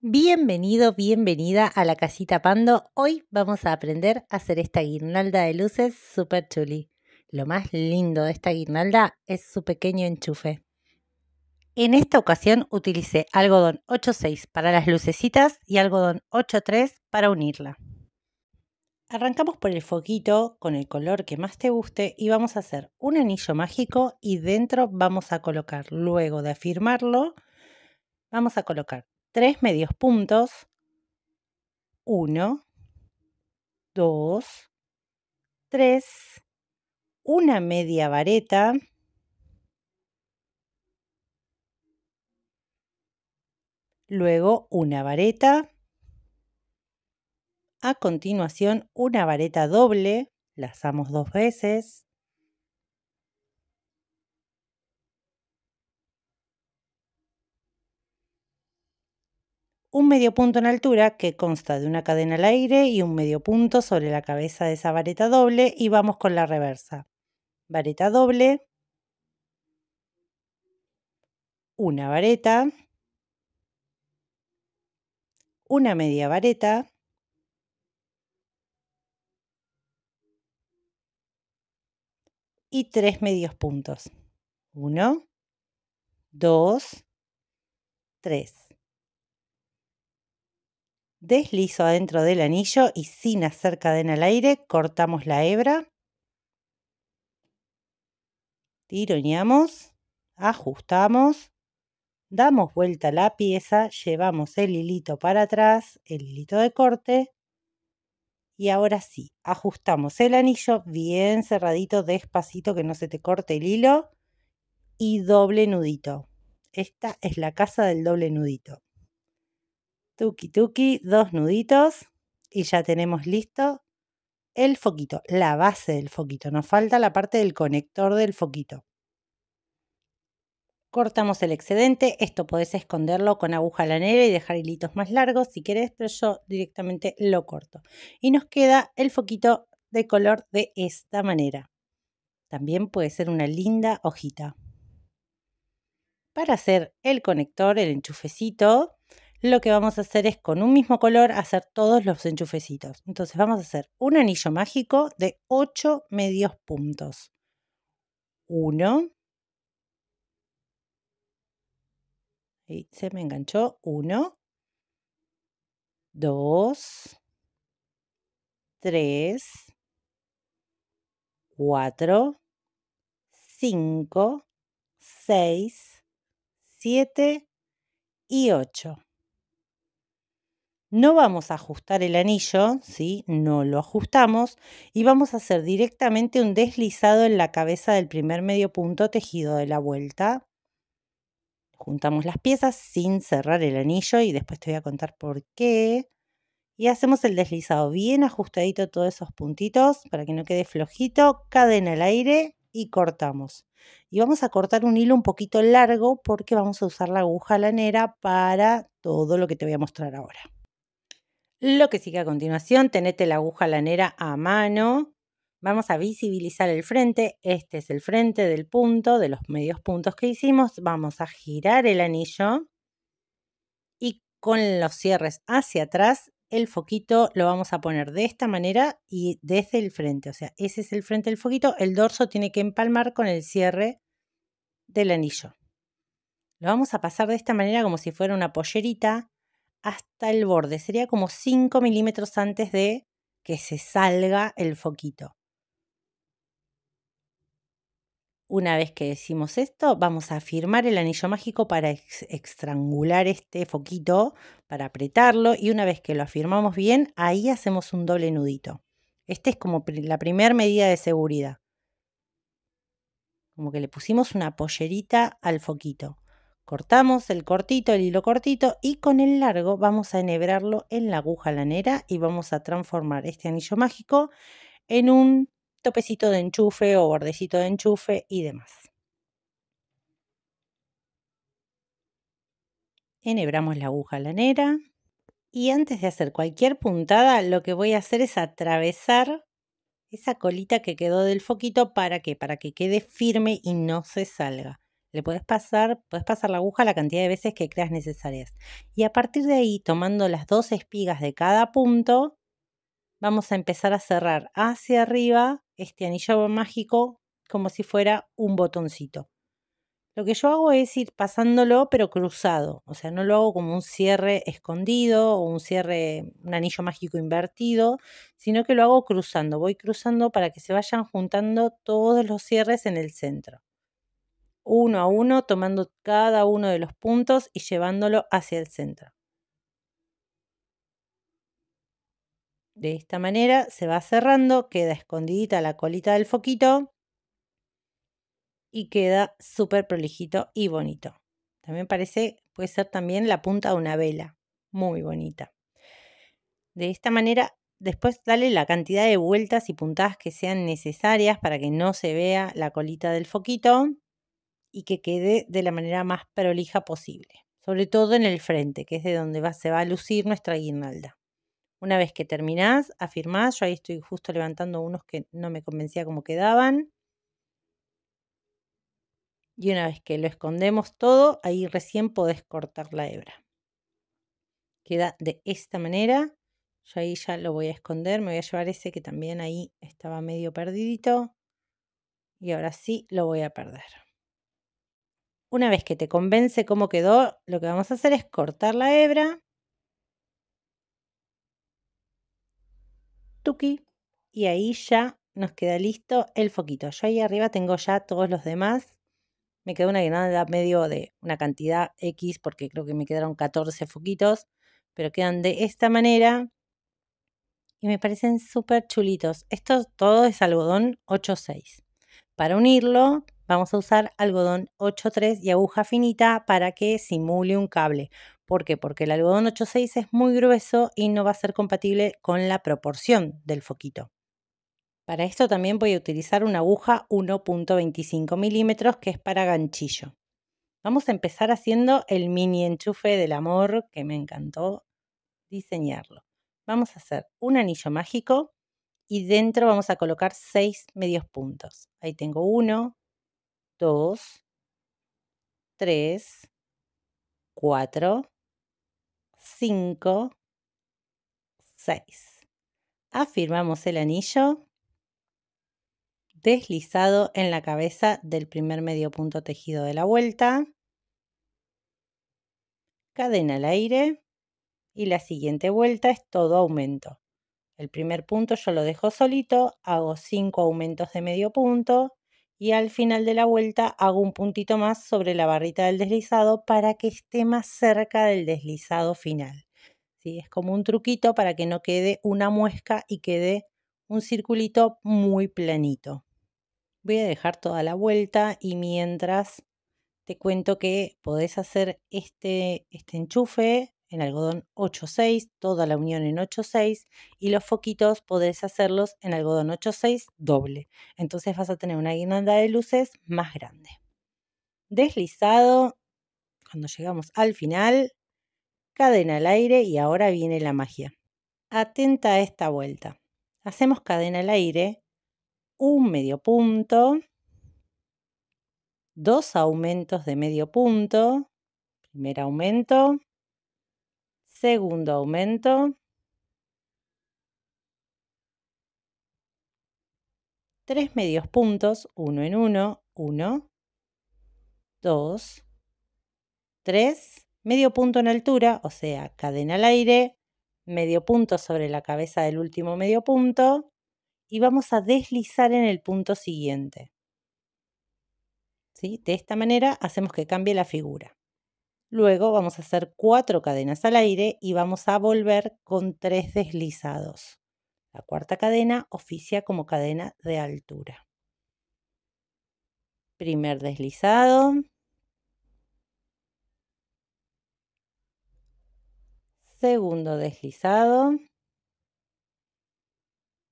Bienvenido, bienvenida a la casita Pando. Hoy vamos a aprender a hacer esta guirnalda de luces super chuli. Lo más lindo de esta guirnalda es su pequeño enchufe. En esta ocasión utilicé algodón 8.6 para las lucecitas y algodón 8.3 para unirla. Arrancamos por el foquito con el color que más te guste y vamos a hacer un anillo mágico y dentro vamos a colocar, luego de afirmarlo, vamos a colocar Tres medios puntos, uno, dos, tres, una media vareta, luego una vareta, a continuación una vareta doble, lazamos dos veces, un medio punto en altura que consta de una cadena al aire y un medio punto sobre la cabeza de esa vareta doble y vamos con la reversa. Vareta doble, una vareta, una media vareta, y tres medios puntos. Uno, dos, tres deslizo adentro del anillo y sin hacer cadena al aire cortamos la hebra, Tiroñamos, ajustamos, damos vuelta a la pieza, llevamos el hilito para atrás, el hilito de corte y ahora sí, ajustamos el anillo bien cerradito, despacito que no se te corte el hilo y doble nudito. Esta es la casa del doble nudito. Tuki tuki, dos nuditos y ya tenemos listo el foquito, la base del foquito. Nos falta la parte del conector del foquito. Cortamos el excedente, esto podés esconderlo con aguja lanera y dejar hilitos más largos si querés, pero yo directamente lo corto. Y nos queda el foquito de color de esta manera. También puede ser una linda hojita. Para hacer el conector, el enchufecito, lo que vamos a hacer es con un mismo color hacer todos los enchufecitos. Entonces vamos a hacer un anillo mágico de 8 medios puntos. 1. Y se me enganchó 1. 2. 3. 4. 5. 6. 7 y 8. No vamos a ajustar el anillo, ¿sí? no lo ajustamos y vamos a hacer directamente un deslizado en la cabeza del primer medio punto tejido de la vuelta. Juntamos las piezas sin cerrar el anillo y después te voy a contar por qué. Y hacemos el deslizado bien ajustadito todos esos puntitos para que no quede flojito, cadena al aire y cortamos. Y vamos a cortar un hilo un poquito largo porque vamos a usar la aguja lanera para todo lo que te voy a mostrar ahora. Lo que sigue a continuación, tenete la aguja lanera a mano. Vamos a visibilizar el frente. Este es el frente del punto, de los medios puntos que hicimos. Vamos a girar el anillo y con los cierres hacia atrás, el foquito lo vamos a poner de esta manera y desde el frente. O sea, ese es el frente del foquito. El dorso tiene que empalmar con el cierre del anillo. Lo vamos a pasar de esta manera como si fuera una pollerita hasta el borde. Sería como 5 milímetros antes de que se salga el foquito. Una vez que decimos esto, vamos a firmar el anillo mágico para estrangular este foquito, para apretarlo y una vez que lo afirmamos bien, ahí hacemos un doble nudito. Esta es como la primera medida de seguridad. Como que le pusimos una pollerita al foquito. Cortamos el cortito, el hilo cortito y con el largo vamos a enhebrarlo en la aguja lanera y vamos a transformar este anillo mágico en un topecito de enchufe o bordecito de enchufe y demás. Enhebramos la aguja lanera y antes de hacer cualquier puntada lo que voy a hacer es atravesar esa colita que quedó del foquito para que para que quede firme y no se salga. Le puedes pasar, puedes pasar la aguja la cantidad de veces que creas necesarias. Y a partir de ahí, tomando las dos espigas de cada punto, vamos a empezar a cerrar hacia arriba este anillo mágico como si fuera un botoncito. Lo que yo hago es ir pasándolo pero cruzado, o sea, no lo hago como un cierre escondido o un cierre, un anillo mágico invertido, sino que lo hago cruzando, voy cruzando para que se vayan juntando todos los cierres en el centro uno a uno, tomando cada uno de los puntos y llevándolo hacia el centro. De esta manera se va cerrando, queda escondidita la colita del foquito y queda súper prolijito y bonito. También parece, puede ser también la punta de una vela, muy bonita. De esta manera, después dale la cantidad de vueltas y puntadas que sean necesarias para que no se vea la colita del foquito y que quede de la manera más prolija posible, sobre todo en el frente, que es de donde va, se va a lucir nuestra guirnalda. Una vez que terminás, afirmás, yo ahí estoy justo levantando unos que no me convencía cómo quedaban. Y una vez que lo escondemos todo, ahí recién podés cortar la hebra. Queda de esta manera. Yo ahí ya lo voy a esconder, me voy a llevar ese que también ahí estaba medio perdidito. Y ahora sí lo voy a perder una vez que te convence cómo quedó, lo que vamos a hacer es cortar la hebra. Tuki. Y ahí ya nos queda listo el foquito. Yo ahí arriba tengo ya todos los demás. Me quedó una granada medio de una cantidad X porque creo que me quedaron 14 foquitos. Pero quedan de esta manera. Y me parecen súper chulitos. Esto todo es algodón 8.6. Para unirlo Vamos a usar algodón 8.3 y aguja finita para que simule un cable. ¿Por qué? Porque el algodón 8.6 es muy grueso y no va a ser compatible con la proporción del foquito. Para esto también voy a utilizar una aguja 1.25 milímetros que es para ganchillo. Vamos a empezar haciendo el mini enchufe del amor que me encantó diseñarlo. Vamos a hacer un anillo mágico y dentro vamos a colocar 6 medios puntos. Ahí tengo uno. 2, 3, 4, 5, 6. Afirmamos el anillo deslizado en la cabeza del primer medio punto tejido de la vuelta. Cadena al aire y la siguiente vuelta es todo aumento. El primer punto yo lo dejo solito, hago 5 aumentos de medio punto, y al final de la vuelta hago un puntito más sobre la barrita del deslizado para que esté más cerca del deslizado final. ¿Sí? Es como un truquito para que no quede una muesca y quede un circulito muy planito. Voy a dejar toda la vuelta y mientras te cuento que podés hacer este, este enchufe en algodón 8.6, toda la unión en 8.6 y los foquitos podés hacerlos en algodón 8.6 doble. Entonces vas a tener una guirnalda de luces más grande. Deslizado, cuando llegamos al final, cadena al aire y ahora viene la magia. Atenta a esta vuelta. Hacemos cadena al aire, un medio punto, dos aumentos de medio punto, primer aumento, segundo aumento, tres medios puntos, uno en uno, uno, dos, tres, medio punto en altura, o sea, cadena al aire, medio punto sobre la cabeza del último medio punto y vamos a deslizar en el punto siguiente. ¿Sí? De esta manera hacemos que cambie la figura. Luego vamos a hacer cuatro cadenas al aire y vamos a volver con tres deslizados. La cuarta cadena oficia como cadena de altura. Primer deslizado. Segundo deslizado.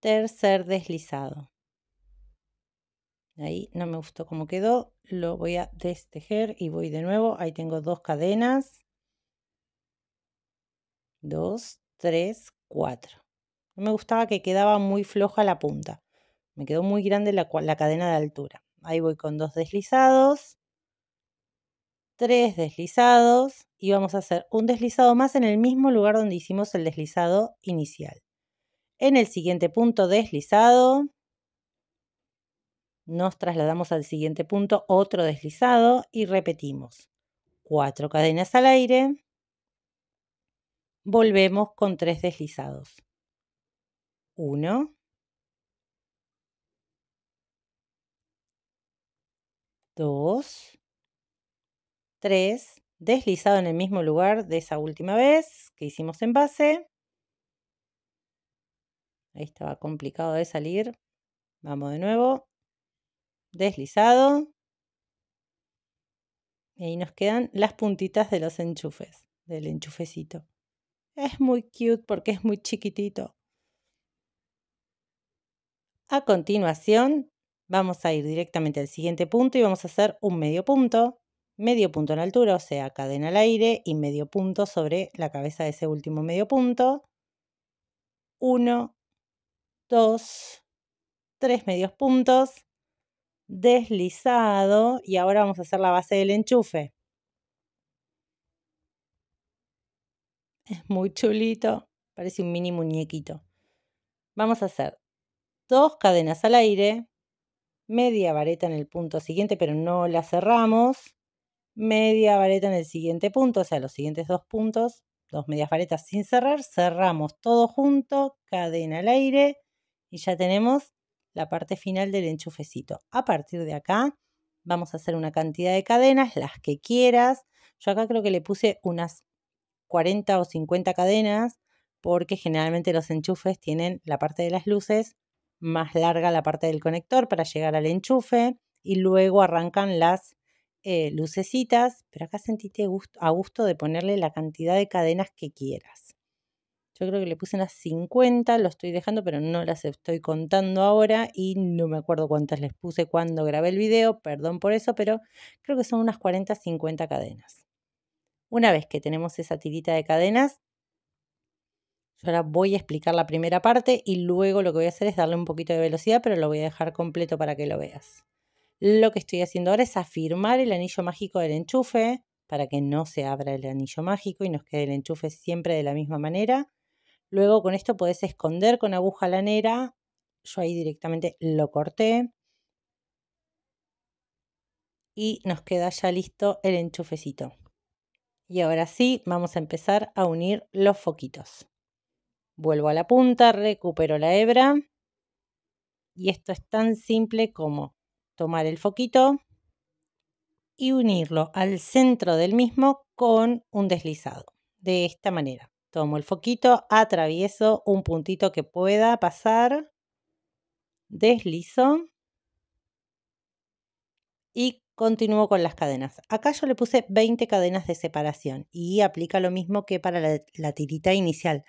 Tercer deslizado. Ahí no me gustó cómo quedó. Lo voy a destejer y voy de nuevo. Ahí tengo dos cadenas. Dos, tres, cuatro. No me gustaba que quedaba muy floja la punta. Me quedó muy grande la, la cadena de altura. Ahí voy con dos deslizados. Tres deslizados. Y vamos a hacer un deslizado más en el mismo lugar donde hicimos el deslizado inicial. En el siguiente punto deslizado, nos trasladamos al siguiente punto, otro deslizado y repetimos. Cuatro cadenas al aire. Volvemos con tres deslizados. Uno. Dos. Tres. Deslizado en el mismo lugar de esa última vez que hicimos en base. Ahí estaba complicado de salir. Vamos de nuevo deslizado. Y ahí nos quedan las puntitas de los enchufes, del enchufecito. Es muy cute porque es muy chiquitito. A continuación, vamos a ir directamente al siguiente punto y vamos a hacer un medio punto, medio punto en altura, o sea, cadena al aire y medio punto sobre la cabeza de ese último medio punto. Uno, dos, tres medios puntos deslizado y ahora vamos a hacer la base del enchufe. Es muy chulito, parece un mini muñequito. Vamos a hacer dos cadenas al aire, media vareta en el punto siguiente, pero no la cerramos, media vareta en el siguiente punto, o sea, los siguientes dos puntos, dos medias varetas sin cerrar, cerramos todo junto, cadena al aire y ya tenemos la parte final del enchufecito. A partir de acá vamos a hacer una cantidad de cadenas, las que quieras. Yo acá creo que le puse unas 40 o 50 cadenas porque generalmente los enchufes tienen la parte de las luces más larga la parte del conector para llegar al enchufe y luego arrancan las eh, lucecitas, pero acá sentite a gusto de ponerle la cantidad de cadenas que quieras. Yo creo que le puse unas 50, lo estoy dejando, pero no las estoy contando ahora y no me acuerdo cuántas les puse cuando grabé el video, perdón por eso, pero creo que son unas 40, 50 cadenas. Una vez que tenemos esa tirita de cadenas, yo ahora voy a explicar la primera parte y luego lo que voy a hacer es darle un poquito de velocidad, pero lo voy a dejar completo para que lo veas. Lo que estoy haciendo ahora es afirmar el anillo mágico del enchufe para que no se abra el anillo mágico y nos quede el enchufe siempre de la misma manera. Luego con esto podés esconder con aguja lanera. Yo ahí directamente lo corté. Y nos queda ya listo el enchufecito. Y ahora sí, vamos a empezar a unir los foquitos. Vuelvo a la punta, recupero la hebra. Y esto es tan simple como tomar el foquito y unirlo al centro del mismo con un deslizado. De esta manera. Tomo el foquito, atravieso un puntito que pueda pasar, deslizo y continúo con las cadenas. Acá yo le puse 20 cadenas de separación y aplica lo mismo que para la, tirita inicial.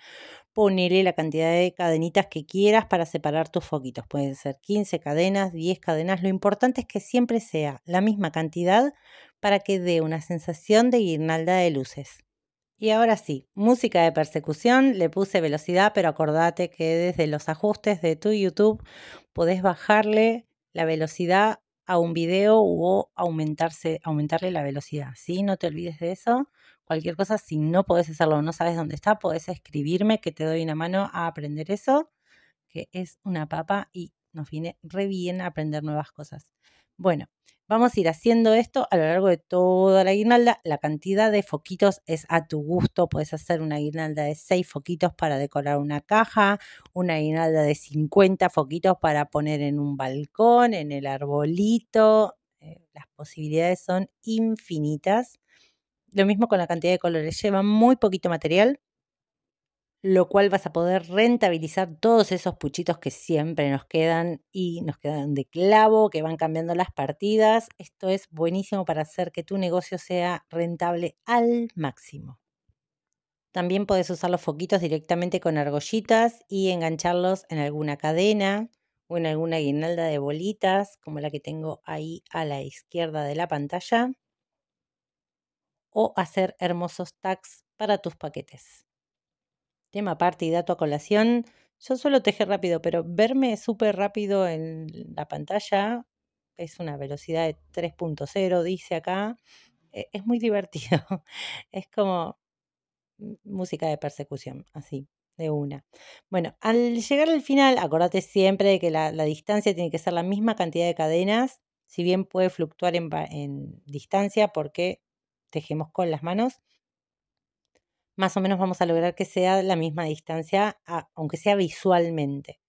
Ponele la cantidad de cadenitas que quieras para separar tus foquitos. Pueden ser 15 cadenas, 10 cadenas. Lo importante es que siempre sea la misma cantidad para que dé una sensación de guirnalda de luces. Y ahora sí, música de persecución, le puse velocidad, pero acordate que desde los ajustes de tu YouTube podés bajarle la velocidad a un video o aumentarle la velocidad, ¿sí? No te olvides de eso. Cualquier cosa, si no podés hacerlo o no sabes dónde está, podés escribirme que te doy una mano a aprender eso, que es una papa y nos viene re bien aprender nuevas cosas. Bueno, vamos a ir haciendo esto a lo largo de toda la guirnalda. La cantidad de foquitos es a tu gusto. Puedes hacer una guirnalda de 6 foquitos para decorar una caja, una guirnalda de 50 foquitos para poner en un balcón, en el arbolito. Eh, las posibilidades son infinitas. Lo mismo con la cantidad de colores. Lleva muy poquito material lo cual vas a poder rentabilizar todos esos puchitos que siempre nos quedan y nos quedan de clavo, que van cambiando las partidas. Esto es buenísimo para hacer que tu negocio sea rentable al máximo. También puedes usar los foquitos directamente con argollitas y engancharlos en alguna cadena o en alguna guirnalda de bolitas, como la que tengo ahí a la izquierda de la pantalla, o hacer hermosos tags para tus paquetes tema parte y dato a colación, yo suelo tejer rápido, pero verme súper rápido en la pantalla es una velocidad de 3.0, dice acá. E, es muy divertido. Es como música de persecución, así, de una. Bueno, al llegar al final, acordate siempre de que la, distancia tiene que ser la misma cantidad de cadenas, si bien puede fluctuar en, en distancia porque tejemos con las manos más o menos vamos a lograr que sea la misma distancia, aunque sea visualmente.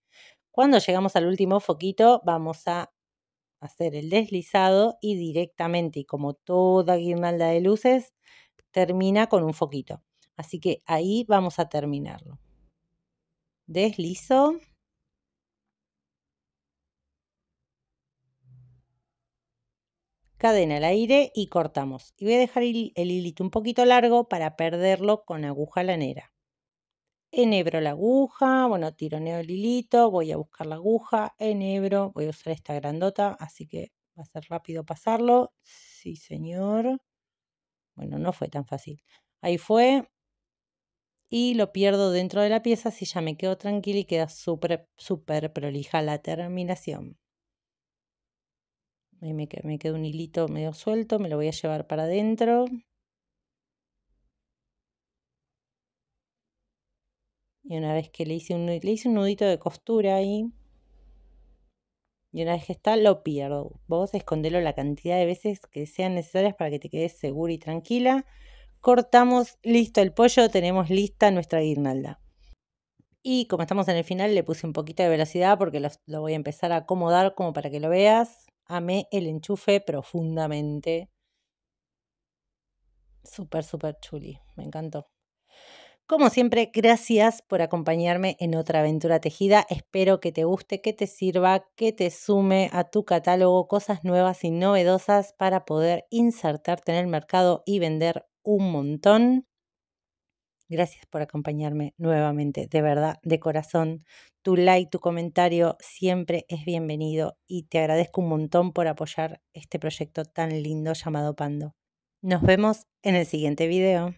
Cuando llegamos al último foquito, vamos a hacer el deslizado y directamente, y como toda guirnalda de luces, termina con un foquito. Así que ahí vamos a terminarlo. Deslizo. cadena al aire y cortamos. Y voy a dejar el, hilito un poquito largo para perderlo con aguja lanera. Enhebro la aguja, bueno, tironeo el hilito, voy a buscar la aguja, enhebro, voy a usar esta grandota, así que va a ser rápido pasarlo. Sí, señor. Bueno, no fue tan fácil. Ahí fue. Y lo pierdo dentro de la pieza, Si ya me quedo tranquila y queda súper, súper prolija la terminación. Ahí me, me queda un hilito medio suelto, me lo voy a llevar para adentro. Y una vez que le hice un, le un nudito de costura ahí. Y una vez que está, lo pierdo. Vos escondelo la cantidad de veces que sean necesarias para que te quedes segura y tranquila. Cortamos, listo el pollo, tenemos lista nuestra guirnalda. Y como estamos en el final, le puse un poquito de velocidad porque lo voy a empezar a acomodar como para que lo veas amé el enchufe profundamente. Súper, súper chuli, me encantó. Como siempre, gracias por acompañarme en otra aventura tejida. Espero que te guste, que te sirva, que te sume a tu catálogo cosas nuevas y novedosas para poder insertarte en el mercado y vender un montón. Gracias por acompañarme nuevamente, de verdad, de corazón. Tu like, tu comentario siempre es bienvenido y te agradezco un montón por apoyar este proyecto tan lindo llamado Pando. Nos vemos en el siguiente video.